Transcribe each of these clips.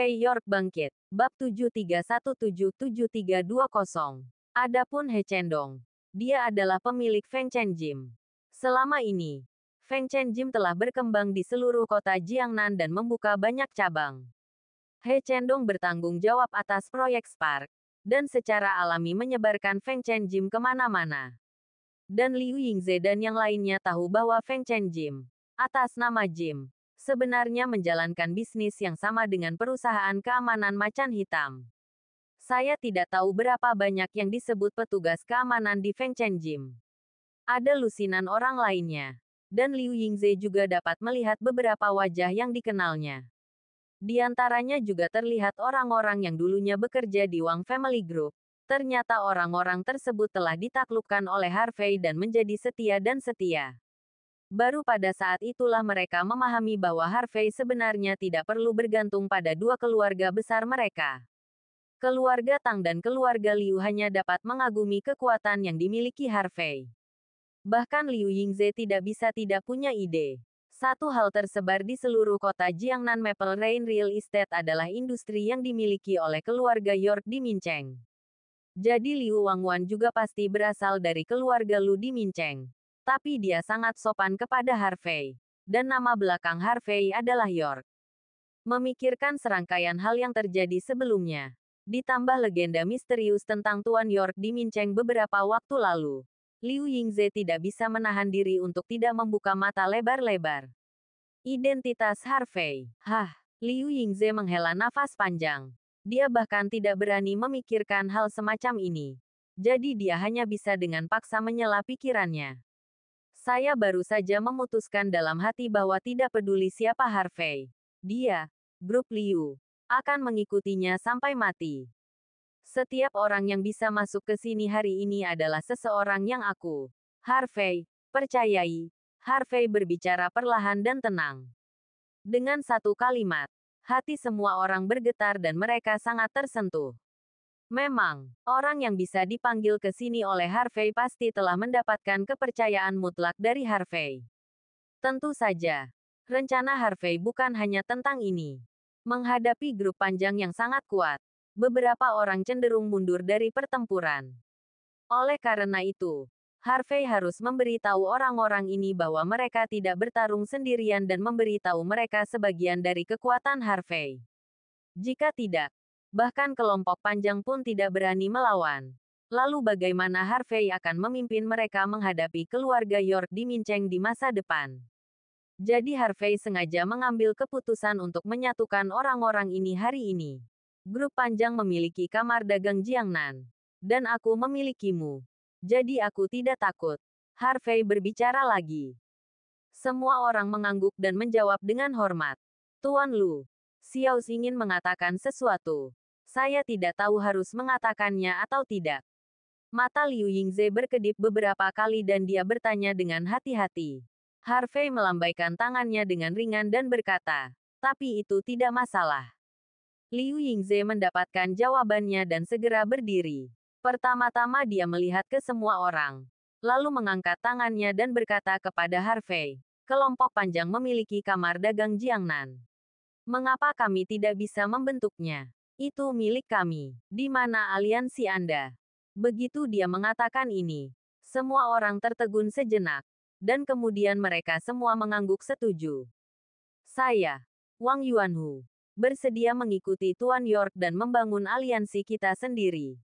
Fei York bangkit. Bab 73177320. Adapun He Chendong, dia adalah pemilik Feng Chen Gym. Selama ini, Feng Chen Gym telah berkembang di seluruh kota Jiangnan dan membuka banyak cabang. He Chendong bertanggung jawab atas proyek Spark, dan secara alami menyebarkan Feng Chen Gym kemana-mana. Dan Liu Yingze dan yang lainnya tahu bahwa Feng Chen Gym, atas nama Jim, sebenarnya menjalankan bisnis yang sama dengan perusahaan keamanan macan hitam. Saya tidak tahu berapa banyak yang disebut petugas keamanan di Fengchen Gym. Ada lusinan orang lainnya. Dan Liu Yingze juga dapat melihat beberapa wajah yang dikenalnya. Di antaranya juga terlihat orang-orang yang dulunya bekerja di Wang Family Group. Ternyata orang-orang tersebut telah ditaklukkan oleh Harvey dan menjadi setia dan setia. Baru pada saat itulah mereka memahami bahwa Harvey sebenarnya tidak perlu bergantung pada dua keluarga besar mereka. Keluarga Tang dan keluarga Liu hanya dapat mengagumi kekuatan yang dimiliki Harvey. Bahkan Liu Yingze tidak bisa tidak punya ide. Satu hal tersebar di seluruh kota Jiangnan Maple Rain Real Estate adalah industri yang dimiliki oleh keluarga York di Mincheng. Jadi Liu Wangwan juga pasti berasal dari keluarga Lu di Mincheng. Tapi dia sangat sopan kepada Harvey. Dan nama belakang Harvey adalah York. Memikirkan serangkaian hal yang terjadi sebelumnya. Ditambah legenda misterius tentang Tuan York di Minceng beberapa waktu lalu. Liu Yingze tidak bisa menahan diri untuk tidak membuka mata lebar-lebar. Identitas Harvey. Hah, Liu Yingze menghela nafas panjang. Dia bahkan tidak berani memikirkan hal semacam ini. Jadi dia hanya bisa dengan paksa menyela pikirannya. Saya baru saja memutuskan dalam hati bahwa tidak peduli siapa Harvey. Dia, grup Liu, akan mengikutinya sampai mati. Setiap orang yang bisa masuk ke sini hari ini adalah seseorang yang aku, Harvey, percayai. Harvey berbicara perlahan dan tenang. Dengan satu kalimat, hati semua orang bergetar dan mereka sangat tersentuh. Memang, orang yang bisa dipanggil ke sini oleh Harvey pasti telah mendapatkan kepercayaan mutlak dari Harvey. Tentu saja, rencana Harvey bukan hanya tentang ini. Menghadapi grup panjang yang sangat kuat, beberapa orang cenderung mundur dari pertempuran. Oleh karena itu, Harvey harus memberitahu orang-orang ini bahwa mereka tidak bertarung sendirian dan memberitahu mereka sebagian dari kekuatan Harvey. Jika tidak, Bahkan kelompok panjang pun tidak berani melawan. Lalu bagaimana Harvey akan memimpin mereka menghadapi keluarga York di Minceng di masa depan? Jadi Harvey sengaja mengambil keputusan untuk menyatukan orang-orang ini hari ini. Grup panjang memiliki kamar dagang Jiangnan. Dan aku memilikimu. Jadi aku tidak takut. Harvey berbicara lagi. Semua orang mengangguk dan menjawab dengan hormat. Tuan Lu, Xiao ingin mengatakan sesuatu. Saya tidak tahu harus mengatakannya atau tidak. Mata Liu Yingze berkedip beberapa kali dan dia bertanya dengan hati-hati. Harvey melambaikan tangannya dengan ringan dan berkata, tapi itu tidak masalah. Liu Yingze mendapatkan jawabannya dan segera berdiri. Pertama-tama dia melihat ke semua orang. Lalu mengangkat tangannya dan berkata kepada Harvey, kelompok panjang memiliki kamar dagang Jiangnan. Mengapa kami tidak bisa membentuknya? Itu milik kami. Di mana aliansi Anda? Begitu dia mengatakan ini, semua orang tertegun sejenak, dan kemudian mereka semua mengangguk setuju. Saya, Wang Yuanhu, bersedia mengikuti Tuan York dan membangun aliansi kita sendiri.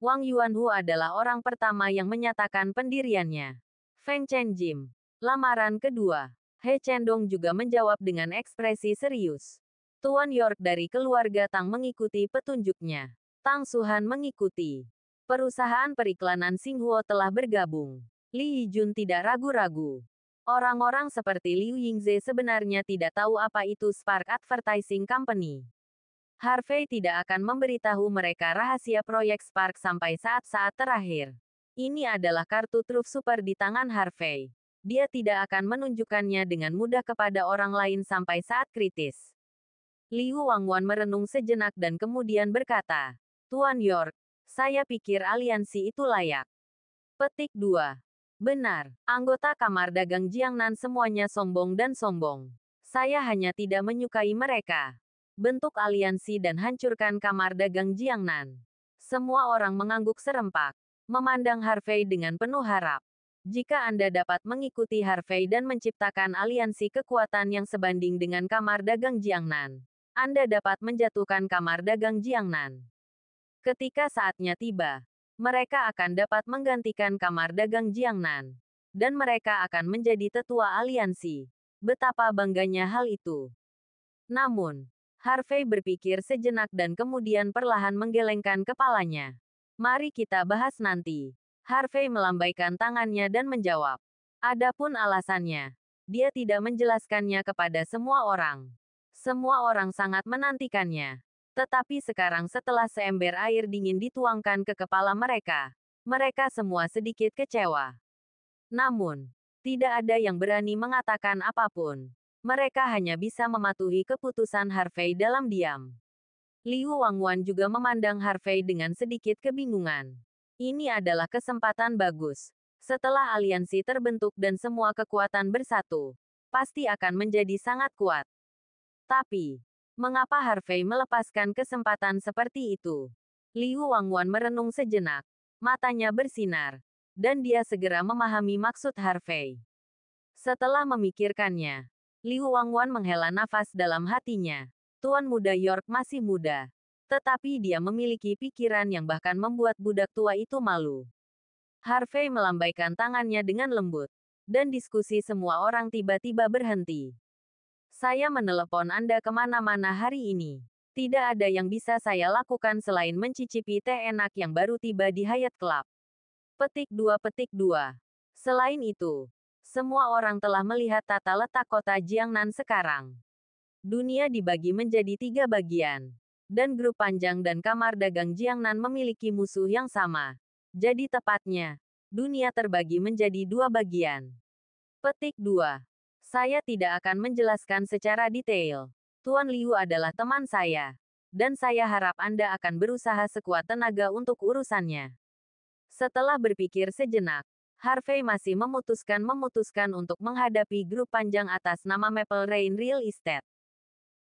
Wang Yuanhu adalah orang pertama yang menyatakan pendiriannya. Feng Chen Jim, lamaran kedua. He Chendong juga menjawab dengan ekspresi serius. Tuan York dari keluarga Tang mengikuti petunjuknya. Tang Suhan mengikuti. Perusahaan periklanan Singhuo telah bergabung. Li Yijun tidak ragu-ragu. Orang-orang seperti Liu Yingze sebenarnya tidak tahu apa itu Spark Advertising Company. Harvey tidak akan memberitahu mereka rahasia proyek Spark sampai saat-saat terakhir. Ini adalah kartu truf super di tangan Harvey. Dia tidak akan menunjukkannya dengan mudah kepada orang lain sampai saat kritis. Liu Wangwan merenung sejenak dan kemudian berkata, Tuan York, saya pikir aliansi itu layak. Petik 2. Benar, anggota kamar dagang Jiangnan semuanya sombong dan sombong. Saya hanya tidak menyukai mereka. Bentuk aliansi dan hancurkan kamar dagang Jiangnan. Semua orang mengangguk serempak, memandang Harvey dengan penuh harap. Jika Anda dapat mengikuti Harvey dan menciptakan aliansi kekuatan yang sebanding dengan kamar dagang Jiangnan, anda dapat menjatuhkan kamar dagang Jiangnan. Ketika saatnya tiba, mereka akan dapat menggantikan kamar dagang Jiangnan. Dan mereka akan menjadi tetua aliansi. Betapa bangganya hal itu. Namun, Harvey berpikir sejenak dan kemudian perlahan menggelengkan kepalanya. Mari kita bahas nanti. Harvey melambaikan tangannya dan menjawab. Adapun alasannya, dia tidak menjelaskannya kepada semua orang. Semua orang sangat menantikannya. Tetapi sekarang setelah seember air dingin dituangkan ke kepala mereka, mereka semua sedikit kecewa. Namun, tidak ada yang berani mengatakan apapun. Mereka hanya bisa mematuhi keputusan Harvey dalam diam. Liu Wangwan juga memandang Harvey dengan sedikit kebingungan. Ini adalah kesempatan bagus. Setelah aliansi terbentuk dan semua kekuatan bersatu, pasti akan menjadi sangat kuat. Tapi, mengapa Harvey melepaskan kesempatan seperti itu? Liu Wangwan merenung sejenak, matanya bersinar, dan dia segera memahami maksud Harvey. Setelah memikirkannya, Liu Wangwan menghela nafas dalam hatinya. Tuan muda York masih muda, tetapi dia memiliki pikiran yang bahkan membuat budak tua itu malu. Harvey melambaikan tangannya dengan lembut, dan diskusi semua orang tiba-tiba berhenti. Saya menelepon Anda kemana-mana hari ini. Tidak ada yang bisa saya lakukan selain mencicipi teh enak yang baru tiba di Hayat Club. Petik 2 petik 2. Selain itu, semua orang telah melihat tata letak kota Jiangnan sekarang. Dunia dibagi menjadi tiga bagian. Dan grup panjang dan kamar dagang Jiangnan memiliki musuh yang sama. Jadi tepatnya, dunia terbagi menjadi dua bagian. Petik 2. Saya tidak akan menjelaskan secara detail. Tuan Liu adalah teman saya. Dan saya harap Anda akan berusaha sekuat tenaga untuk urusannya. Setelah berpikir sejenak, Harvey masih memutuskan memutuskan untuk menghadapi grup panjang atas nama Maple Rain Real Estate.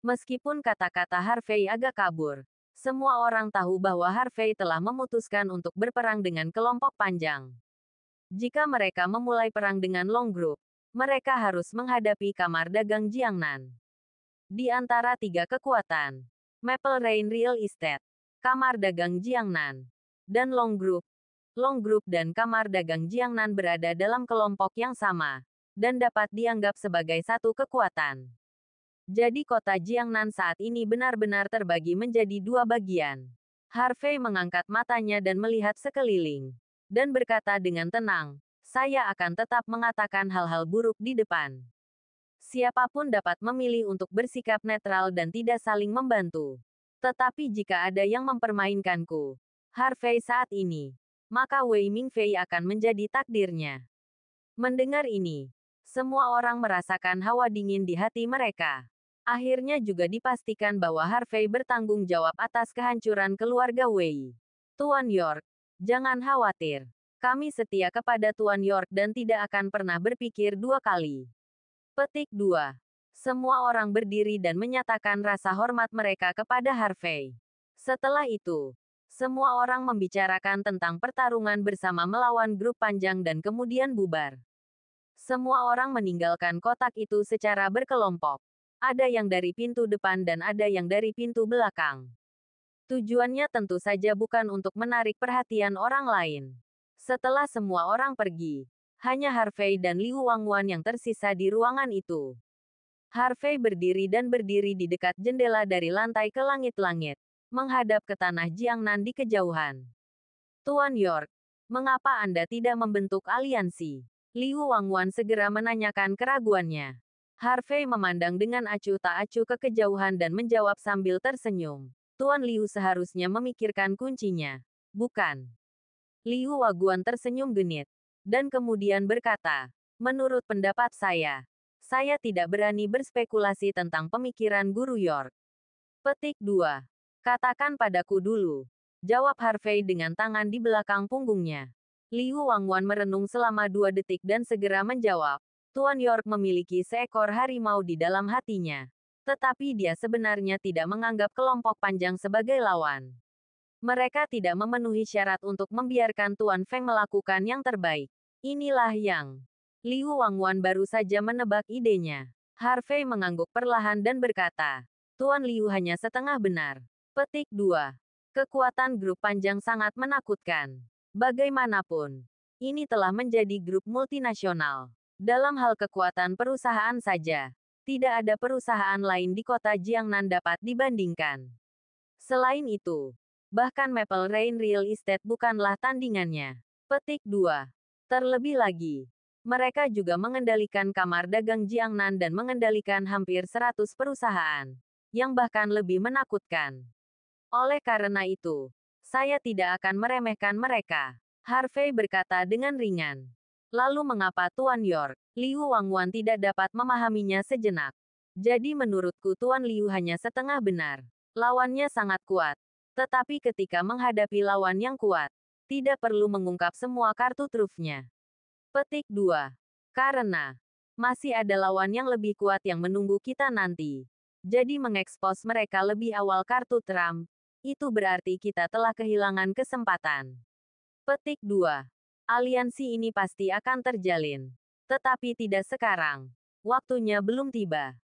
Meskipun kata-kata Harvey agak kabur, semua orang tahu bahwa Harvey telah memutuskan untuk berperang dengan kelompok panjang. Jika mereka memulai perang dengan Long Group, mereka harus menghadapi kamar dagang Jiangnan. Di antara tiga kekuatan, Maple Rain Real Estate, kamar dagang Jiangnan, dan Long Group, Long Group dan kamar dagang Jiangnan berada dalam kelompok yang sama, dan dapat dianggap sebagai satu kekuatan. Jadi kota Jiangnan saat ini benar-benar terbagi menjadi dua bagian. Harvey mengangkat matanya dan melihat sekeliling. Dan berkata dengan tenang, saya akan tetap mengatakan hal-hal buruk di depan. Siapapun dapat memilih untuk bersikap netral dan tidak saling membantu. Tetapi jika ada yang mempermainkanku, Harvey saat ini, maka Wei Mingfei akan menjadi takdirnya. Mendengar ini, semua orang merasakan hawa dingin di hati mereka. Akhirnya juga dipastikan bahwa Harvey bertanggung jawab atas kehancuran keluarga Wei. Tuan York, jangan khawatir. Kami setia kepada Tuan York dan tidak akan pernah berpikir dua kali. Petik 2. Semua orang berdiri dan menyatakan rasa hormat mereka kepada Harvey. Setelah itu, semua orang membicarakan tentang pertarungan bersama melawan grup panjang dan kemudian bubar. Semua orang meninggalkan kotak itu secara berkelompok. Ada yang dari pintu depan dan ada yang dari pintu belakang. Tujuannya tentu saja bukan untuk menarik perhatian orang lain. Setelah semua orang pergi, hanya Harvey dan Liu Wangwan yang tersisa di ruangan itu. Harvey berdiri dan berdiri di dekat jendela dari lantai ke langit-langit, menghadap ke tanah Jiangnan di kejauhan. Tuan York, mengapa Anda tidak membentuk aliansi? Liu Wangwan segera menanyakan keraguannya. Harvey memandang dengan acuh tak acuh ke kejauhan dan menjawab sambil tersenyum. Tuan Liu seharusnya memikirkan kuncinya, bukan? Liu Waguan tersenyum genit. Dan kemudian berkata, menurut pendapat saya, saya tidak berani berspekulasi tentang pemikiran Guru York. Petik 2. Katakan padaku dulu. Jawab Harvey dengan tangan di belakang punggungnya. Liu Wangwan merenung selama dua detik dan segera menjawab, Tuan York memiliki seekor harimau di dalam hatinya. Tetapi dia sebenarnya tidak menganggap kelompok panjang sebagai lawan mereka tidak memenuhi syarat untuk membiarkan Tuan Feng melakukan yang terbaik. Inilah yang Liu Wangwan baru saja menebak idenya. Harvey mengangguk perlahan dan berkata, Tuan Liu hanya setengah benar. Petik 2. Kekuatan grup panjang sangat menakutkan. Bagaimanapun, ini telah menjadi grup multinasional. Dalam hal kekuatan perusahaan saja, tidak ada perusahaan lain di kota Jiangnan dapat dibandingkan. Selain itu, Bahkan Maple Rain Real Estate bukanlah tandingannya. Petik 2. Terlebih lagi, mereka juga mengendalikan kamar dagang Jiangnan dan mengendalikan hampir 100 perusahaan, yang bahkan lebih menakutkan. Oleh karena itu, saya tidak akan meremehkan mereka. Harvey berkata dengan ringan. Lalu mengapa Tuan York, Liu Wangwan tidak dapat memahaminya sejenak? Jadi menurutku Tuan Liu hanya setengah benar. Lawannya sangat kuat. Tetapi ketika menghadapi lawan yang kuat, tidak perlu mengungkap semua kartu trufnya. Petik 2. Karena masih ada lawan yang lebih kuat yang menunggu kita nanti. Jadi mengekspos mereka lebih awal kartu Trump, itu berarti kita telah kehilangan kesempatan. Petik 2. Aliansi ini pasti akan terjalin. Tetapi tidak sekarang. Waktunya belum tiba.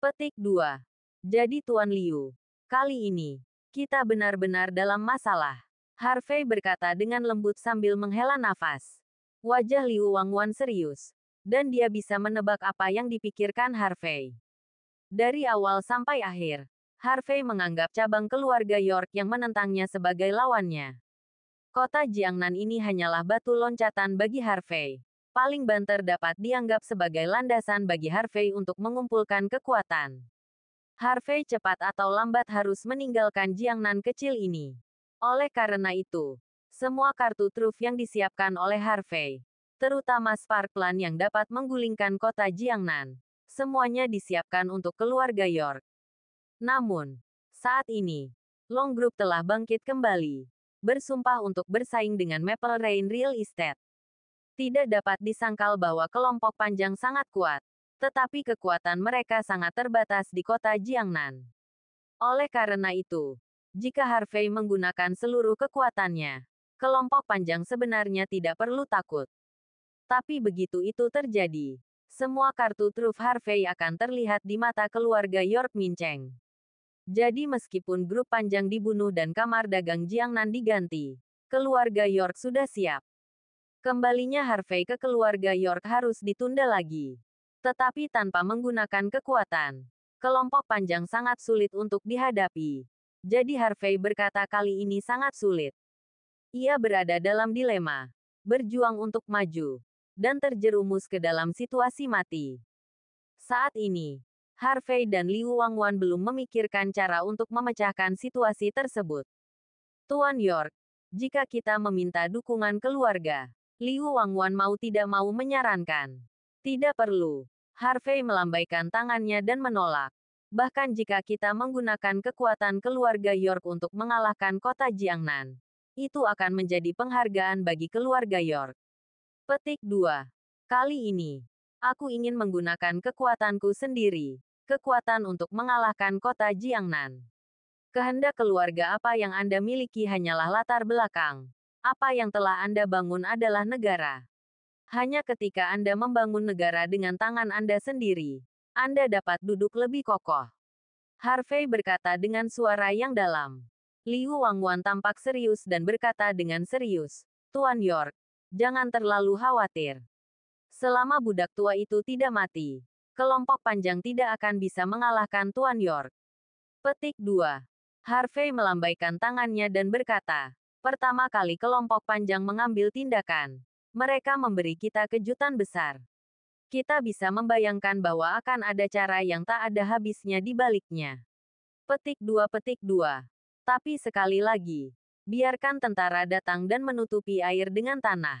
Petik 2. Jadi Tuan Liu, kali ini, kita benar-benar dalam masalah. Harvey berkata dengan lembut sambil menghela nafas. Wajah Liu Wangwan serius. Dan dia bisa menebak apa yang dipikirkan Harvey. Dari awal sampai akhir, Harvey menganggap cabang keluarga York yang menentangnya sebagai lawannya. Kota Jiangnan ini hanyalah batu loncatan bagi Harvey. Paling banter dapat dianggap sebagai landasan bagi Harvey untuk mengumpulkan kekuatan. Harvey cepat atau lambat harus meninggalkan Jiangnan kecil ini. Oleh karena itu, semua kartu truf yang disiapkan oleh Harvey, terutama Sparklan yang dapat menggulingkan kota Jiangnan, semuanya disiapkan untuk keluarga York. Namun, saat ini, Long Group telah bangkit kembali, bersumpah untuk bersaing dengan Maple Rain Real Estate. Tidak dapat disangkal bahwa kelompok panjang sangat kuat, tetapi kekuatan mereka sangat terbatas di kota Jiangnan. Oleh karena itu, jika Harvey menggunakan seluruh kekuatannya, kelompok panjang sebenarnya tidak perlu takut. Tapi begitu itu terjadi, semua kartu truf Harvey akan terlihat di mata keluarga York Mincheng. Jadi meskipun grup panjang dibunuh dan kamar dagang Jiangnan diganti, keluarga York sudah siap. Kembalinya Harvey ke keluarga York harus ditunda lagi. Tetapi tanpa menggunakan kekuatan, kelompok panjang sangat sulit untuk dihadapi. Jadi Harvey berkata kali ini sangat sulit. Ia berada dalam dilema, berjuang untuk maju, dan terjerumus ke dalam situasi mati. Saat ini, Harvey dan Liu Wangwan belum memikirkan cara untuk memecahkan situasi tersebut. Tuan York, jika kita meminta dukungan keluarga, Liu Wangwan mau tidak mau menyarankan. Tidak perlu. Harvey melambaikan tangannya dan menolak. Bahkan jika kita menggunakan kekuatan keluarga York untuk mengalahkan kota Jiangnan, itu akan menjadi penghargaan bagi keluarga York. Petik 2. Kali ini, aku ingin menggunakan kekuatanku sendiri, kekuatan untuk mengalahkan kota Jiangnan. Kehendak keluarga apa yang Anda miliki hanyalah latar belakang. Apa yang telah Anda bangun adalah negara. Hanya ketika Anda membangun negara dengan tangan Anda sendiri, Anda dapat duduk lebih kokoh. Harvey berkata dengan suara yang dalam. Liu Wangwan tampak serius dan berkata dengan serius, Tuan York, jangan terlalu khawatir. Selama budak tua itu tidak mati, kelompok panjang tidak akan bisa mengalahkan Tuan York. Petik 2. Harvey melambaikan tangannya dan berkata, pertama kali kelompok panjang mengambil tindakan mereka memberi kita kejutan besar. Kita bisa membayangkan bahwa akan ada cara yang tak ada habisnya di baliknya. Petik dua petik dua. Tapi sekali lagi, biarkan tentara datang dan menutupi air dengan tanah.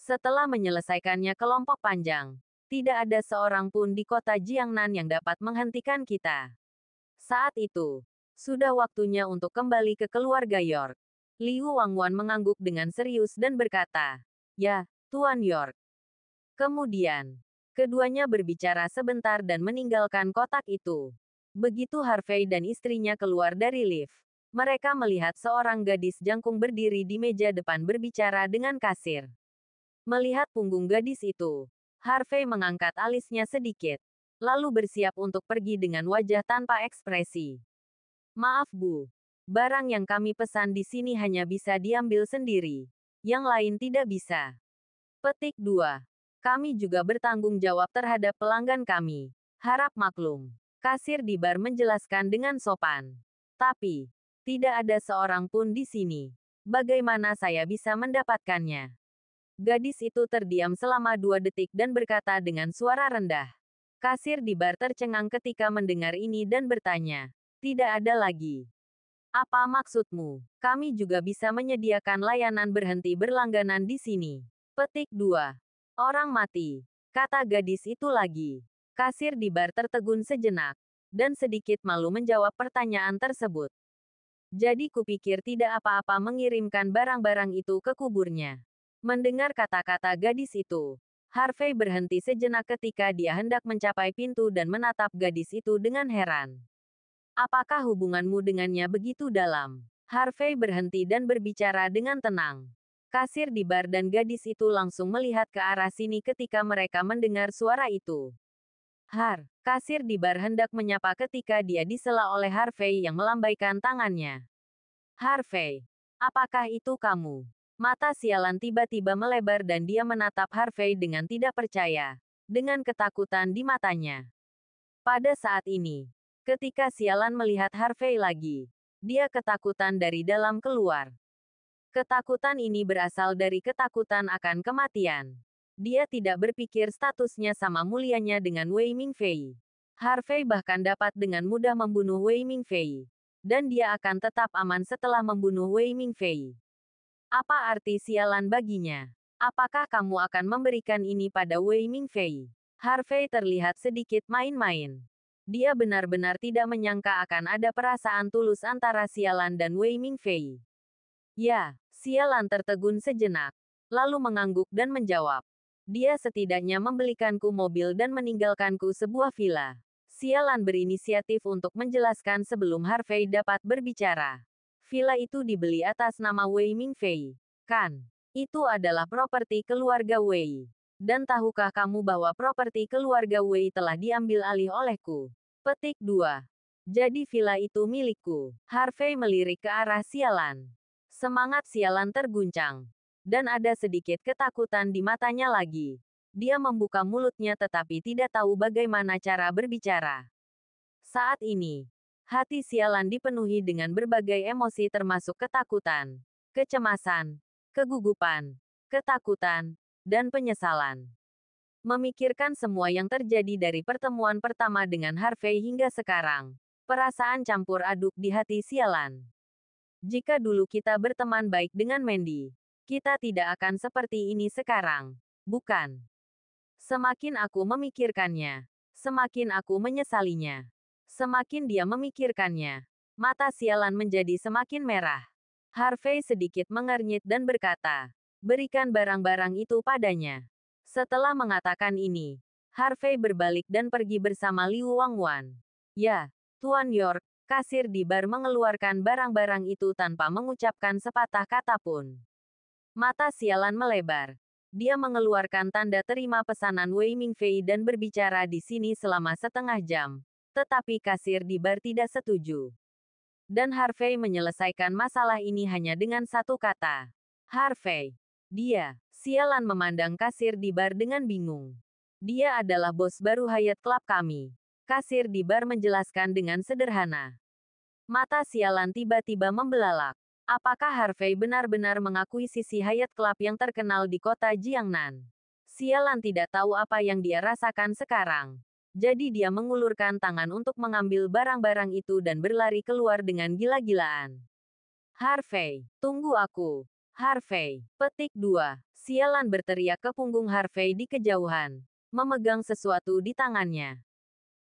Setelah menyelesaikannya kelompok panjang, tidak ada seorang pun di kota Jiangnan yang dapat menghentikan kita. Saat itu, sudah waktunya untuk kembali ke keluarga York. Liu Wangwan mengangguk dengan serius dan berkata, Ya, Tuan York. Kemudian, keduanya berbicara sebentar dan meninggalkan kotak itu. Begitu Harvey dan istrinya keluar dari lift, mereka melihat seorang gadis jangkung berdiri di meja depan berbicara dengan kasir. Melihat punggung gadis itu, Harvey mengangkat alisnya sedikit, lalu bersiap untuk pergi dengan wajah tanpa ekspresi. Maaf, Bu. Barang yang kami pesan di sini hanya bisa diambil sendiri yang lain tidak bisa. Petik 2. Kami juga bertanggung jawab terhadap pelanggan kami. Harap maklum. Kasir di bar menjelaskan dengan sopan. Tapi, tidak ada seorang pun di sini. Bagaimana saya bisa mendapatkannya? Gadis itu terdiam selama dua detik dan berkata dengan suara rendah. Kasir di bar tercengang ketika mendengar ini dan bertanya. Tidak ada lagi. Apa maksudmu? Kami juga bisa menyediakan layanan berhenti berlangganan di sini. Petik 2. Orang mati. Kata gadis itu lagi. Kasir di bar tertegun sejenak. Dan sedikit malu menjawab pertanyaan tersebut. Jadi kupikir tidak apa-apa mengirimkan barang-barang itu ke kuburnya. Mendengar kata-kata gadis itu, Harvey berhenti sejenak ketika dia hendak mencapai pintu dan menatap gadis itu dengan heran. Apakah hubunganmu dengannya begitu dalam? Harvey berhenti dan berbicara dengan tenang. Kasir di bar dan gadis itu langsung melihat ke arah sini ketika mereka mendengar suara itu. Har, kasir di bar hendak menyapa ketika dia disela oleh Harvey yang melambaikan tangannya. Harvey, apakah itu kamu? Mata sialan tiba-tiba melebar dan dia menatap Harvey dengan tidak percaya, dengan ketakutan di matanya. Pada saat ini, Ketika sialan melihat Harvey lagi, dia ketakutan dari dalam keluar. Ketakutan ini berasal dari ketakutan akan kematian. Dia tidak berpikir statusnya sama mulianya dengan Wei Mingfei. Harvey bahkan dapat dengan mudah membunuh Wei Mingfei. Dan dia akan tetap aman setelah membunuh Wei Mingfei. Apa arti sialan baginya? Apakah kamu akan memberikan ini pada Wei Mingfei? Harvey terlihat sedikit main-main. Dia benar-benar tidak menyangka akan ada perasaan tulus antara Sialan dan Wei Mingfei. Ya, Sialan tertegun sejenak, lalu mengangguk dan menjawab. Dia setidaknya membelikanku mobil dan meninggalkanku sebuah villa. Sialan berinisiatif untuk menjelaskan sebelum Harvey dapat berbicara. Villa itu dibeli atas nama Wei Mingfei. Kan, itu adalah properti keluarga Wei. Dan tahukah kamu bahwa properti keluarga Wei telah diambil alih olehku? Petik 2. Jadi villa itu milikku. Harvey melirik ke arah sialan. Semangat sialan terguncang. Dan ada sedikit ketakutan di matanya lagi. Dia membuka mulutnya tetapi tidak tahu bagaimana cara berbicara. Saat ini, hati sialan dipenuhi dengan berbagai emosi termasuk ketakutan, kecemasan, kegugupan, ketakutan, dan penyesalan. Memikirkan semua yang terjadi dari pertemuan pertama dengan Harvey hingga sekarang, perasaan campur aduk di hati sialan. Jika dulu kita berteman baik dengan Mandy, kita tidak akan seperti ini sekarang, bukan? Semakin aku memikirkannya, semakin aku menyesalinya. Semakin dia memikirkannya, mata sialan menjadi semakin merah. Harvey sedikit mengernyit dan berkata, Berikan barang-barang itu padanya. Setelah mengatakan ini, Harvey berbalik dan pergi bersama Liu Wangwan. Ya, Tuan York, kasir di bar mengeluarkan barang-barang itu tanpa mengucapkan sepatah kata pun. Mata sialan melebar. Dia mengeluarkan tanda terima pesanan Wei Mingfei dan berbicara di sini selama setengah jam. Tetapi kasir di bar tidak setuju dan Harvey menyelesaikan masalah ini hanya dengan satu kata. Harvey. Dia, sialan memandang kasir di bar dengan bingung. Dia adalah bos baru Hayat Club kami. Kasir di bar menjelaskan dengan sederhana. Mata sialan tiba-tiba membelalak. Apakah Harvey benar-benar mengakui sisi Hayat Club yang terkenal di kota Jiangnan? Sialan tidak tahu apa yang dia rasakan sekarang. Jadi dia mengulurkan tangan untuk mengambil barang-barang itu dan berlari keluar dengan gila-gilaan. Harvey, tunggu aku. Harvey. Petik 2. Sialan berteriak ke punggung Harvey di kejauhan. Memegang sesuatu di tangannya.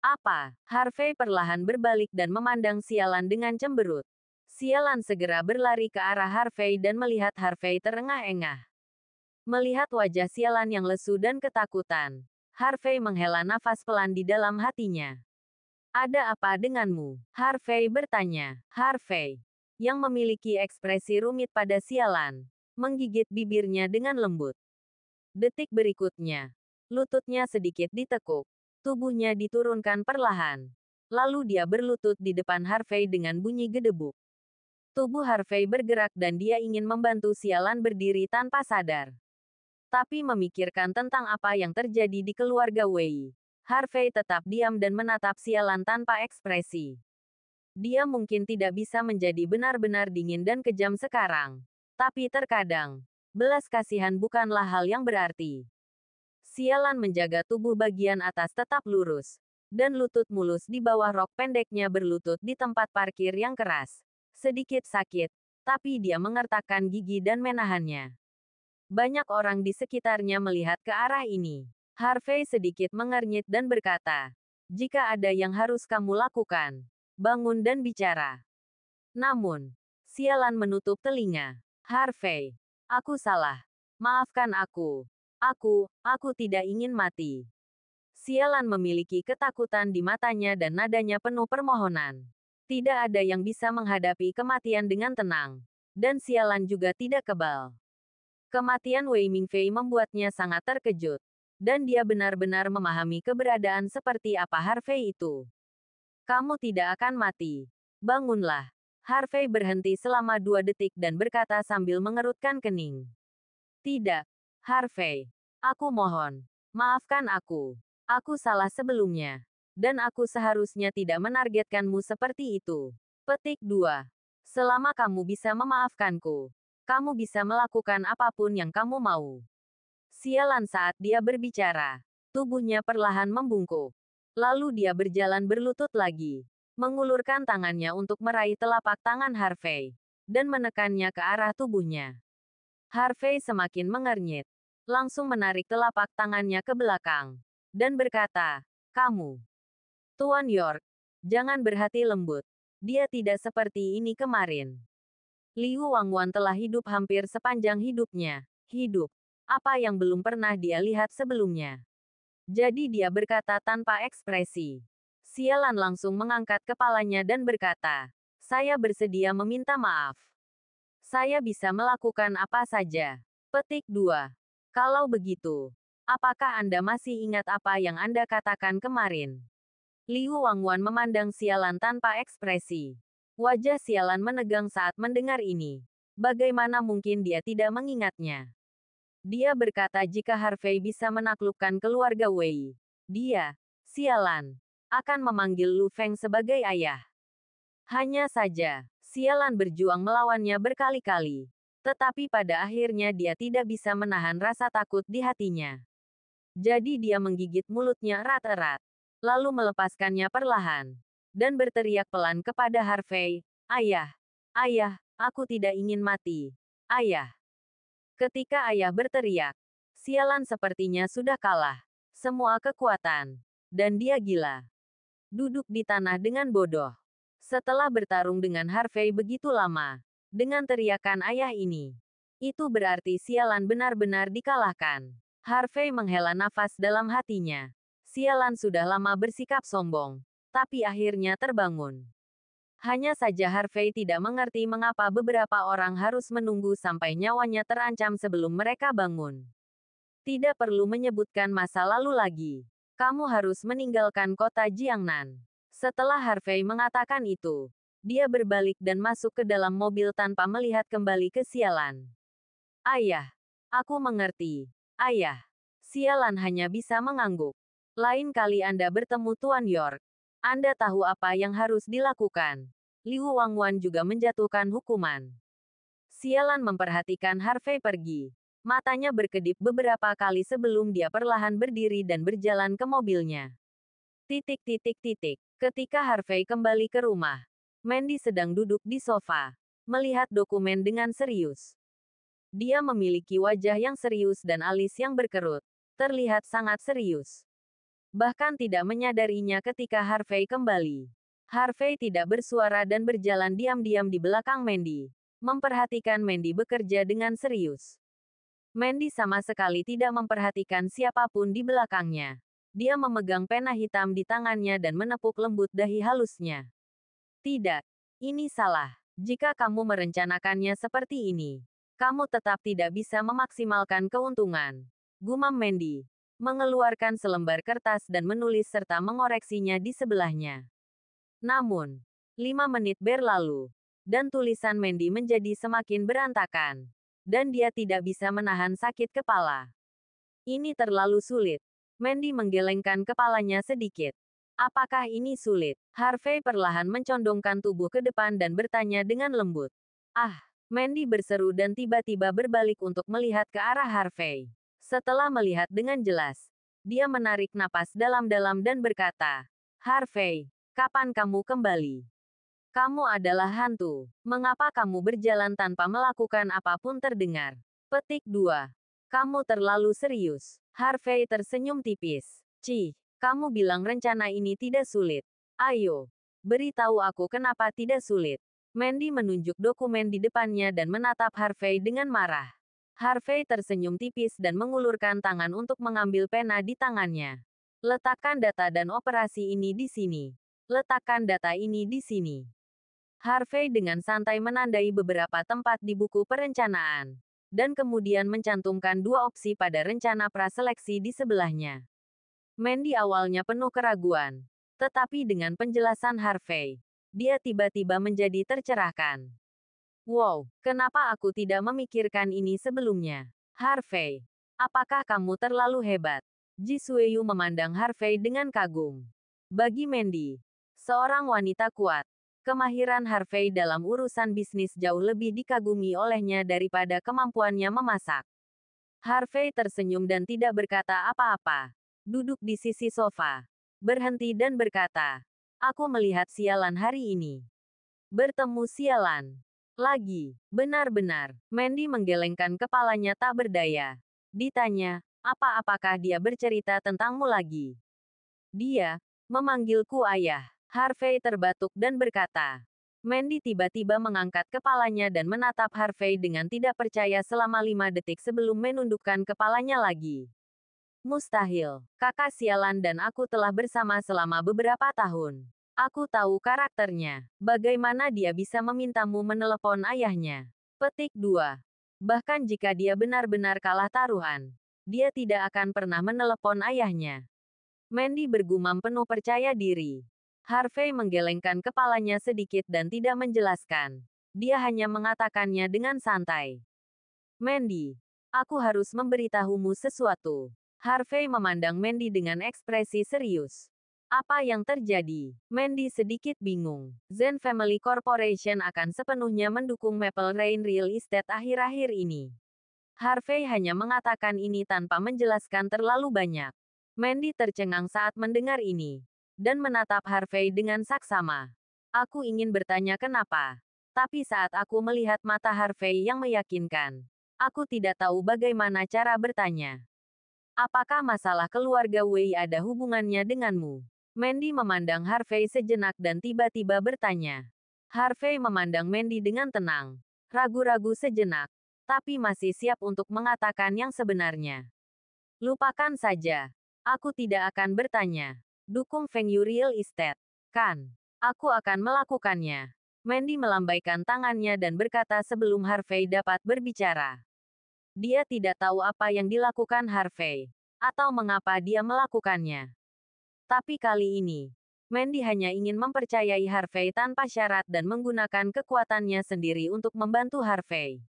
Apa? Harvey perlahan berbalik dan memandang sialan dengan cemberut. Sialan segera berlari ke arah Harvey dan melihat Harvey terengah-engah. Melihat wajah sialan yang lesu dan ketakutan, Harvey menghela nafas pelan di dalam hatinya. Ada apa denganmu? Harvey bertanya. Harvey, yang memiliki ekspresi rumit pada sialan, menggigit bibirnya dengan lembut. Detik berikutnya, lututnya sedikit ditekuk, tubuhnya diturunkan perlahan. Lalu dia berlutut di depan Harvey dengan bunyi gedebuk. Tubuh Harvey bergerak dan dia ingin membantu sialan berdiri tanpa sadar. Tapi memikirkan tentang apa yang terjadi di keluarga Wei, Harvey tetap diam dan menatap sialan tanpa ekspresi. Dia mungkin tidak bisa menjadi benar-benar dingin dan kejam sekarang. Tapi terkadang, belas kasihan bukanlah hal yang berarti. Sialan menjaga tubuh bagian atas tetap lurus, dan lutut mulus di bawah rok pendeknya berlutut di tempat parkir yang keras. Sedikit sakit, tapi dia mengertakkan gigi dan menahannya. Banyak orang di sekitarnya melihat ke arah ini. Harvey sedikit mengernyit dan berkata, "Jika ada yang harus kamu lakukan, bangun dan bicara. Namun, sialan menutup telinga. Harvey, aku salah. Maafkan aku. Aku, aku tidak ingin mati. Sialan memiliki ketakutan di matanya dan nadanya penuh permohonan. Tidak ada yang bisa menghadapi kematian dengan tenang. Dan sialan juga tidak kebal. Kematian Wei Mingfei membuatnya sangat terkejut. Dan dia benar-benar memahami keberadaan seperti apa Harvey itu. Kamu tidak akan mati. Bangunlah. Harvey berhenti selama dua detik dan berkata sambil mengerutkan kening. Tidak. Harvey. Aku mohon. Maafkan aku. Aku salah sebelumnya. Dan aku seharusnya tidak menargetkanmu seperti itu. Petik 2. Selama kamu bisa memaafkanku, kamu bisa melakukan apapun yang kamu mau. Sialan saat dia berbicara, tubuhnya perlahan membungkuk. Lalu dia berjalan berlutut lagi, mengulurkan tangannya untuk meraih telapak tangan Harvey, dan menekannya ke arah tubuhnya. Harvey semakin mengernyit, langsung menarik telapak tangannya ke belakang, dan berkata, kamu. Tuan York, jangan berhati lembut. Dia tidak seperti ini kemarin. Liu Wangwan telah hidup hampir sepanjang hidupnya. Hidup. Apa yang belum pernah dia lihat sebelumnya. Jadi dia berkata tanpa ekspresi. Sialan langsung mengangkat kepalanya dan berkata, saya bersedia meminta maaf. Saya bisa melakukan apa saja. Petik 2. Kalau begitu, apakah Anda masih ingat apa yang Anda katakan kemarin? Liu Wangwan memandang sialan tanpa ekspresi. Wajah sialan menegang saat mendengar ini. Bagaimana mungkin dia tidak mengingatnya? Dia berkata jika Harvey bisa menaklukkan keluarga Wei, dia, sialan, akan memanggil Lu Feng sebagai ayah. Hanya saja, sialan berjuang melawannya berkali-kali. Tetapi pada akhirnya dia tidak bisa menahan rasa takut di hatinya. Jadi dia menggigit mulutnya erat-erat, lalu melepaskannya perlahan. Dan berteriak pelan kepada Harvey, Ayah, ayah, aku tidak ingin mati. Ayah. Ketika ayah berteriak, sialan sepertinya sudah kalah. Semua kekuatan. Dan dia gila. Duduk di tanah dengan bodoh. Setelah bertarung dengan Harvey begitu lama, dengan teriakan ayah ini, itu berarti sialan benar-benar dikalahkan. Harvey menghela nafas dalam hatinya. Sialan sudah lama bersikap sombong, tapi akhirnya terbangun. Hanya saja Harvey tidak mengerti mengapa beberapa orang harus menunggu sampai nyawanya terancam sebelum mereka bangun. Tidak perlu menyebutkan masa lalu lagi. Kamu harus meninggalkan kota Jiangnan. Setelah Harvey mengatakan itu, dia berbalik dan masuk ke dalam mobil tanpa melihat kembali ke sialan. Ayah, aku mengerti. Ayah, sialan hanya bisa mengangguk. Lain kali Anda bertemu Tuan York, anda tahu apa yang harus dilakukan. Liu Wangwan juga menjatuhkan hukuman. Sialan memperhatikan Harvey pergi. Matanya berkedip beberapa kali sebelum dia perlahan berdiri dan berjalan ke mobilnya. Titik titik titik. Ketika Harvey kembali ke rumah, Mandy sedang duduk di sofa, melihat dokumen dengan serius. Dia memiliki wajah yang serius dan alis yang berkerut. Terlihat sangat serius bahkan tidak menyadarinya ketika Harvey kembali. Harvey tidak bersuara dan berjalan diam-diam di belakang Mandy, memperhatikan Mandy bekerja dengan serius. Mandy sama sekali tidak memperhatikan siapapun di belakangnya. Dia memegang pena hitam di tangannya dan menepuk lembut dahi halusnya. Tidak, ini salah. Jika kamu merencanakannya seperti ini, kamu tetap tidak bisa memaksimalkan keuntungan. Gumam Mandy, mengeluarkan selembar kertas dan menulis serta mengoreksinya di sebelahnya. Namun, lima menit berlalu, dan tulisan Mandy menjadi semakin berantakan. Dan dia tidak bisa menahan sakit kepala. Ini terlalu sulit. Mandy menggelengkan kepalanya sedikit. Apakah ini sulit? Harvey perlahan mencondongkan tubuh ke depan dan bertanya dengan lembut. Ah, Mandy berseru dan tiba-tiba berbalik untuk melihat ke arah Harvey. Setelah melihat dengan jelas, dia menarik napas dalam-dalam dan berkata, Harvey, kapan kamu kembali? Kamu adalah hantu. Mengapa kamu berjalan tanpa melakukan apapun terdengar? Petik 2. Kamu terlalu serius. Harvey tersenyum tipis. Cih, kamu bilang rencana ini tidak sulit. Ayo, beritahu aku kenapa tidak sulit. Mandy menunjuk dokumen di depannya dan menatap Harvey dengan marah. Harvey tersenyum tipis dan mengulurkan tangan untuk mengambil pena di tangannya. Letakkan data dan operasi ini di sini. Letakkan data ini di sini. Harvey dengan santai menandai beberapa tempat di buku perencanaan. Dan kemudian mencantumkan dua opsi pada rencana praseleksi di sebelahnya. Mandy awalnya penuh keraguan. Tetapi dengan penjelasan Harvey, dia tiba-tiba menjadi tercerahkan. Wow, kenapa aku tidak memikirkan ini sebelumnya? Harvey, apakah kamu terlalu hebat? Ji Sueyu memandang Harvey dengan kagum. Bagi Mandy, seorang wanita kuat, kemahiran Harvey dalam urusan bisnis jauh lebih dikagumi olehnya daripada kemampuannya memasak. Harvey tersenyum dan tidak berkata apa-apa. Duduk di sisi sofa, berhenti dan berkata, "Aku melihat sialan hari ini." Bertemu sialan, lagi, benar-benar, Mandy menggelengkan kepalanya tak berdaya. Ditanya, apa-apakah dia bercerita tentangmu lagi? Dia, memanggilku ayah. Harvey terbatuk dan berkata. Mandy tiba-tiba mengangkat kepalanya dan menatap Harvey dengan tidak percaya selama lima detik sebelum menundukkan kepalanya lagi. Mustahil, kakak sialan dan aku telah bersama selama beberapa tahun. Aku tahu karakternya. Bagaimana dia bisa memintamu menelepon ayahnya? Petik 2. Bahkan jika dia benar-benar kalah taruhan, dia tidak akan pernah menelepon ayahnya. Mandy bergumam penuh percaya diri. Harvey menggelengkan kepalanya sedikit dan tidak menjelaskan. Dia hanya mengatakannya dengan santai. Mandy, aku harus memberitahumu sesuatu. Harvey memandang Mandy dengan ekspresi serius. Apa yang terjadi? Mandy sedikit bingung. Zen Family Corporation akan sepenuhnya mendukung Maple Rain Real Estate akhir-akhir ini. Harvey hanya mengatakan ini tanpa menjelaskan terlalu banyak. Mandy tercengang saat mendengar ini dan menatap Harvey dengan saksama. Aku ingin bertanya kenapa, tapi saat aku melihat mata Harvey yang meyakinkan, aku tidak tahu bagaimana cara bertanya. Apakah masalah keluarga Wei ada hubungannya denganmu? Mandy memandang Harvey sejenak dan tiba-tiba bertanya. Harvey memandang Mandy dengan tenang. Ragu-ragu sejenak, tapi masih siap untuk mengatakan yang sebenarnya. Lupakan saja. Aku tidak akan bertanya. Dukung Feng Real Estate. Kan? Aku akan melakukannya. Mandy melambaikan tangannya dan berkata sebelum Harvey dapat berbicara. Dia tidak tahu apa yang dilakukan Harvey. Atau mengapa dia melakukannya. Tapi kali ini, Mandy hanya ingin mempercayai Harvey tanpa syarat dan menggunakan kekuatannya sendiri untuk membantu Harvey.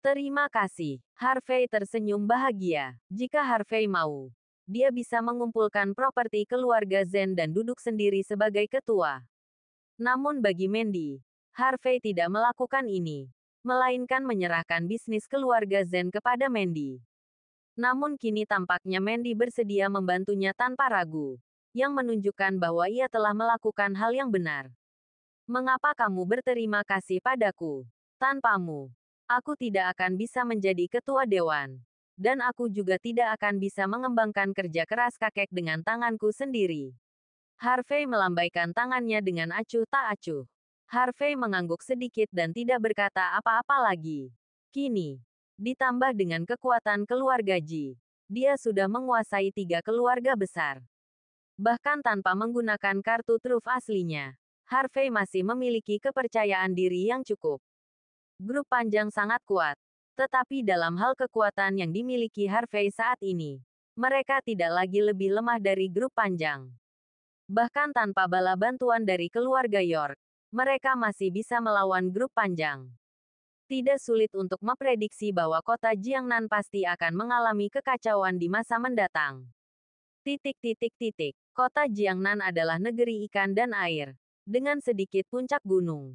Terima kasih. Harvey tersenyum bahagia. Jika Harvey mau, dia bisa mengumpulkan properti keluarga Zen dan duduk sendiri sebagai ketua. Namun bagi Mandy, Harvey tidak melakukan ini, melainkan menyerahkan bisnis keluarga Zen kepada Mandy. Namun kini tampaknya Mandy bersedia membantunya tanpa ragu yang menunjukkan bahwa ia telah melakukan hal yang benar. Mengapa kamu berterima kasih padaku? Tanpamu, aku tidak akan bisa menjadi ketua dewan. Dan aku juga tidak akan bisa mengembangkan kerja keras kakek dengan tanganku sendiri. Harvey melambaikan tangannya dengan acuh tak acuh. Harvey mengangguk sedikit dan tidak berkata apa-apa lagi. Kini, ditambah dengan kekuatan keluarga Ji, dia sudah menguasai tiga keluarga besar. Bahkan tanpa menggunakan kartu truf aslinya, Harvey masih memiliki kepercayaan diri yang cukup. Grup panjang sangat kuat. Tetapi dalam hal kekuatan yang dimiliki Harvey saat ini, mereka tidak lagi lebih lemah dari grup panjang. Bahkan tanpa bala bantuan dari keluarga York, mereka masih bisa melawan grup panjang. Tidak sulit untuk memprediksi bahwa kota Jiangnan pasti akan mengalami kekacauan di masa mendatang. Titik titik titik. Kota Jiangnan adalah negeri ikan dan air, dengan sedikit puncak gunung.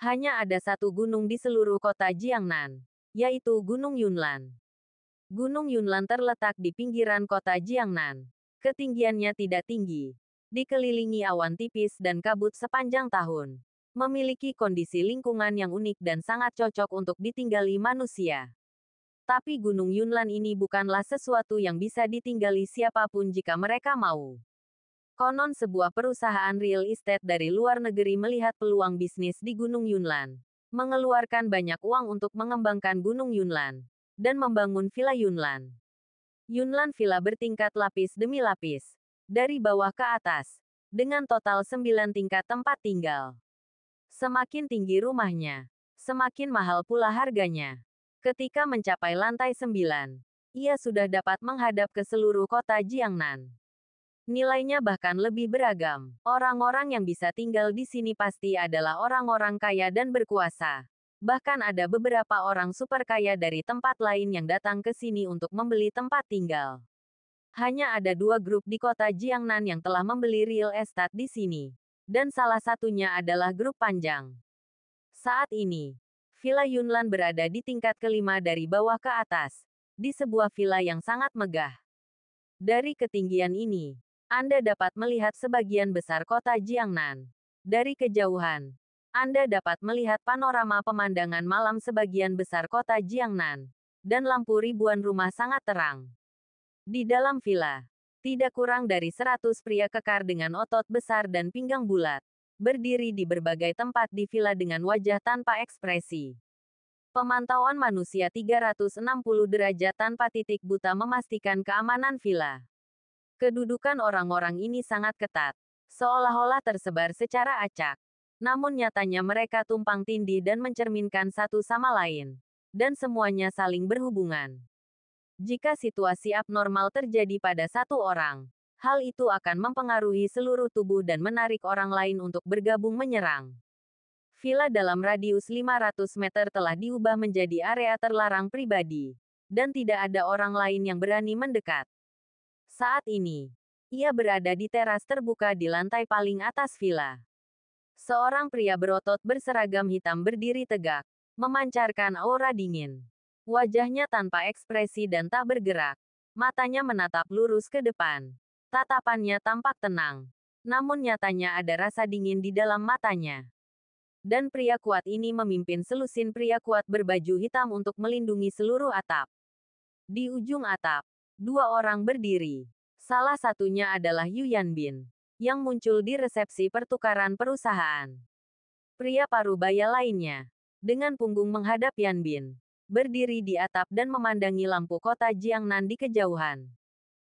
Hanya ada satu gunung di seluruh kota Jiangnan, yaitu Gunung Yunlan. Gunung Yunlan terletak di pinggiran kota Jiangnan. Ketinggiannya tidak tinggi, dikelilingi awan tipis dan kabut sepanjang tahun. Memiliki kondisi lingkungan yang unik dan sangat cocok untuk ditinggali manusia. Tapi Gunung Yunlan ini bukanlah sesuatu yang bisa ditinggali siapapun jika mereka mau. Konon sebuah perusahaan real estate dari luar negeri melihat peluang bisnis di Gunung Yunlan. Mengeluarkan banyak uang untuk mengembangkan Gunung Yunlan. Dan membangun Villa Yunlan. Yunlan Villa bertingkat lapis demi lapis. Dari bawah ke atas. Dengan total 9 tingkat tempat tinggal. Semakin tinggi rumahnya, semakin mahal pula harganya. Ketika mencapai lantai sembilan, ia sudah dapat menghadap ke seluruh kota Jiangnan. Nilainya bahkan lebih beragam. Orang-orang yang bisa tinggal di sini pasti adalah orang-orang kaya dan berkuasa. Bahkan ada beberapa orang super kaya dari tempat lain yang datang ke sini untuk membeli tempat tinggal. Hanya ada dua grup di kota Jiangnan yang telah membeli real estate di sini. Dan salah satunya adalah grup panjang. Saat ini, Villa Yunlan berada di tingkat kelima dari bawah ke atas, di sebuah villa yang sangat megah. Dari ketinggian ini, anda dapat melihat sebagian besar kota Jiangnan. Dari kejauhan, Anda dapat melihat panorama pemandangan malam sebagian besar kota Jiangnan, dan lampu ribuan rumah sangat terang. Di dalam villa, tidak kurang dari 100 pria kekar dengan otot besar dan pinggang bulat, berdiri di berbagai tempat di villa dengan wajah tanpa ekspresi. Pemantauan manusia 360 derajat tanpa titik buta memastikan keamanan villa. Kedudukan orang-orang ini sangat ketat, seolah-olah tersebar secara acak. Namun nyatanya mereka tumpang tindih dan mencerminkan satu sama lain. Dan semuanya saling berhubungan. Jika situasi abnormal terjadi pada satu orang, hal itu akan mempengaruhi seluruh tubuh dan menarik orang lain untuk bergabung menyerang. Villa dalam radius 500 meter telah diubah menjadi area terlarang pribadi, dan tidak ada orang lain yang berani mendekat. Saat ini, ia berada di teras terbuka di lantai paling atas villa. Seorang pria berotot berseragam hitam berdiri tegak, memancarkan aura dingin. Wajahnya tanpa ekspresi dan tak bergerak. Matanya menatap lurus ke depan. Tatapannya tampak tenang. Namun nyatanya ada rasa dingin di dalam matanya. Dan pria kuat ini memimpin selusin pria kuat berbaju hitam untuk melindungi seluruh atap. Di ujung atap, Dua orang berdiri. Salah satunya adalah Yu Yanbin, yang muncul di resepsi pertukaran perusahaan. Pria paruh baya lainnya, dengan punggung menghadap Yanbin, berdiri di atap dan memandangi lampu kota Jiangnan di kejauhan.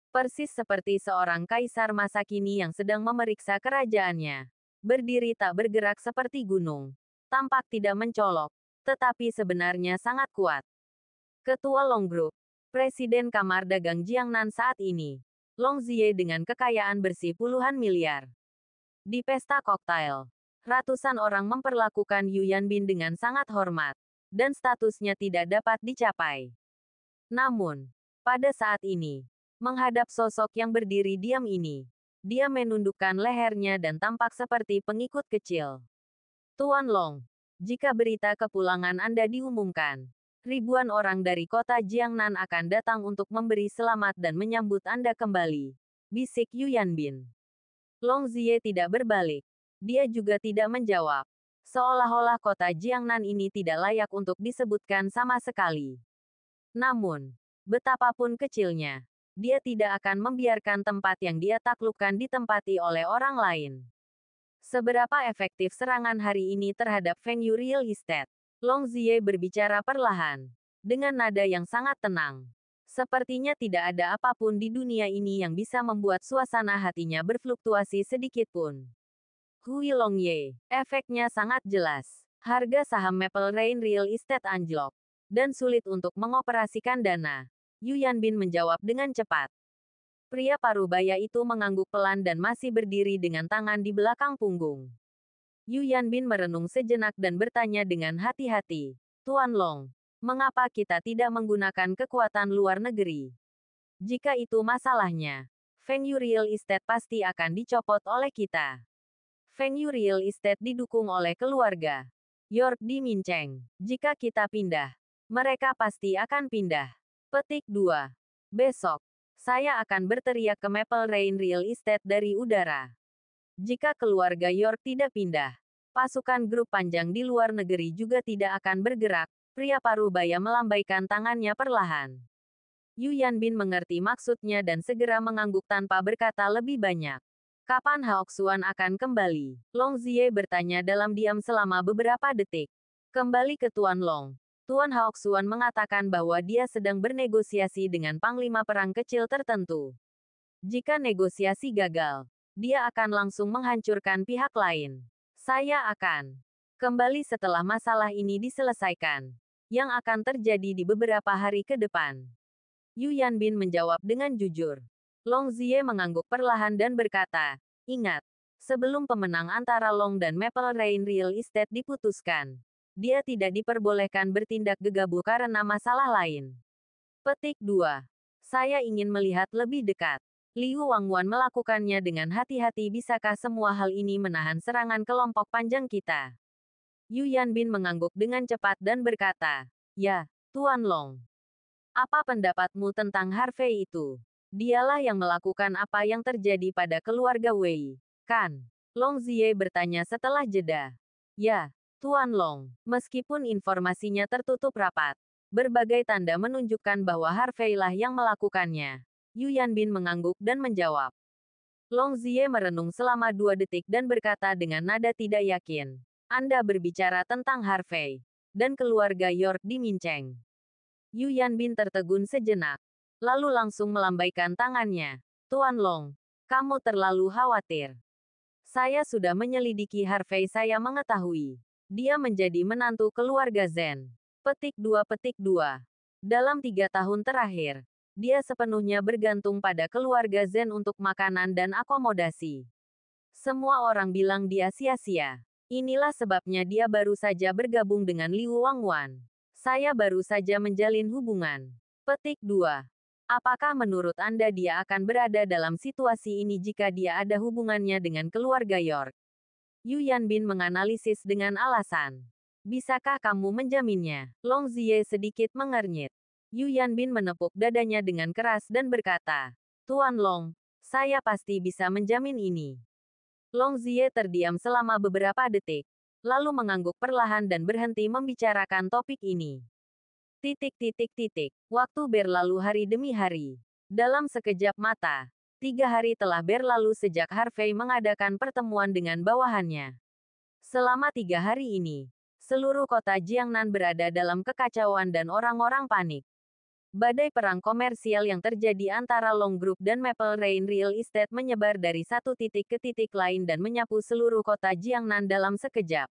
Persis seperti seorang kaisar masa kini yang sedang memeriksa kerajaannya. Berdiri tak bergerak seperti gunung. Tampak tidak mencolok, tetapi sebenarnya sangat kuat. Ketua Long Group, Presiden Kamar Dagang Jiangnan saat ini, Long Zie dengan kekayaan bersih puluhan miliar. Di pesta koktail, ratusan orang memperlakukan Yu Bin dengan sangat hormat, dan statusnya tidak dapat dicapai. Namun, pada saat ini, menghadap sosok yang berdiri diam ini, dia menundukkan lehernya dan tampak seperti pengikut kecil. Tuan Long, jika berita kepulangan Anda diumumkan, ribuan orang dari kota Jiangnan akan datang untuk memberi selamat dan menyambut Anda kembali. Bisik Yuanbin. Yanbin. Long Zie tidak berbalik. Dia juga tidak menjawab. Seolah-olah kota Jiangnan ini tidak layak untuk disebutkan sama sekali. Namun, betapapun kecilnya, dia tidak akan membiarkan tempat yang dia taklukkan ditempati oleh orang lain. Seberapa efektif serangan hari ini terhadap Feng Yu Real Estate? Long Zie berbicara perlahan, dengan nada yang sangat tenang. Sepertinya tidak ada apapun di dunia ini yang bisa membuat suasana hatinya berfluktuasi sedikitpun. pun. Hui Long Ye, efeknya sangat jelas. Harga saham Maple Rain Real Estate anjlok dan sulit untuk mengoperasikan dana. Yu Bin menjawab dengan cepat. Pria paruh baya itu mengangguk pelan dan masih berdiri dengan tangan di belakang punggung. Yu Bin merenung sejenak dan bertanya dengan hati-hati. Tuan Long, mengapa kita tidak menggunakan kekuatan luar negeri? Jika itu masalahnya, Feng Yu Real Estate pasti akan dicopot oleh kita. Feng Yu Real Estate didukung oleh keluarga. York di Mincheng. Jika kita pindah, mereka pasti akan pindah. Petik 2. Besok, saya akan berteriak ke Maple Rain Real Estate dari udara. Jika keluarga York tidak pindah, Pasukan grup panjang di luar negeri juga tidak akan bergerak. Pria paruh baya melambaikan tangannya perlahan. Yu Bin mengerti maksudnya dan segera mengangguk tanpa berkata lebih banyak. Kapan Haoksuan akan kembali? Long Zie bertanya dalam diam selama beberapa detik. Kembali ke Tuan Long. Tuan Haoksuan mengatakan bahwa dia sedang bernegosiasi dengan panglima perang kecil tertentu. Jika negosiasi gagal, dia akan langsung menghancurkan pihak lain. Saya akan kembali setelah masalah ini diselesaikan. Yang akan terjadi di beberapa hari ke depan. Yu Yanbin menjawab dengan jujur. Long Zie mengangguk perlahan dan berkata, Ingat, sebelum pemenang antara Long dan Maple Rain Real Estate diputuskan, dia tidak diperbolehkan bertindak gegabah karena masalah lain. Petik 2. Saya ingin melihat lebih dekat. Liu Wangwan melakukannya dengan hati-hati bisakah semua hal ini menahan serangan kelompok panjang kita? Yu Yanbin mengangguk dengan cepat dan berkata, Ya, Tuan Long. Apa pendapatmu tentang Harvey itu? Dialah yang melakukan apa yang terjadi pada keluarga Wei, kan? Long Zie bertanya setelah jeda. Ya, Tuan Long, meskipun informasinya tertutup rapat, berbagai tanda menunjukkan bahwa Harvey lah yang melakukannya. Yu Bin mengangguk dan menjawab. Long Zie merenung selama dua detik dan berkata dengan nada tidak yakin. Anda berbicara tentang Harvey dan keluarga York di Minceng. Yu Bin tertegun sejenak, lalu langsung melambaikan tangannya. Tuan Long, kamu terlalu khawatir. Saya sudah menyelidiki Harvey saya mengetahui. Dia menjadi menantu keluarga Zen. Petik dua petik dua. Dalam tiga tahun terakhir, dia sepenuhnya bergantung pada keluarga Zen untuk makanan dan akomodasi. Semua orang bilang dia sia-sia. Inilah sebabnya dia baru saja bergabung dengan Liu Wangwan. Saya baru saja menjalin hubungan. Petik 2. Apakah menurut Anda dia akan berada dalam situasi ini jika dia ada hubungannya dengan keluarga York? Yu Yanbin menganalisis dengan alasan. Bisakah kamu menjaminnya? Long Zie sedikit mengernyit. Yu Bin menepuk dadanya dengan keras dan berkata, Tuan Long, saya pasti bisa menjamin ini. Long Zie terdiam selama beberapa detik, lalu mengangguk perlahan dan berhenti membicarakan topik ini. Titik titik titik, waktu berlalu hari demi hari. Dalam sekejap mata, tiga hari telah berlalu sejak Harvey mengadakan pertemuan dengan bawahannya. Selama tiga hari ini, seluruh kota Jiangnan berada dalam kekacauan dan orang-orang panik. Badai perang komersial yang terjadi antara Long Group dan Maple Rain Real Estate menyebar dari satu titik ke titik lain dan menyapu seluruh kota Jiangnan dalam sekejap.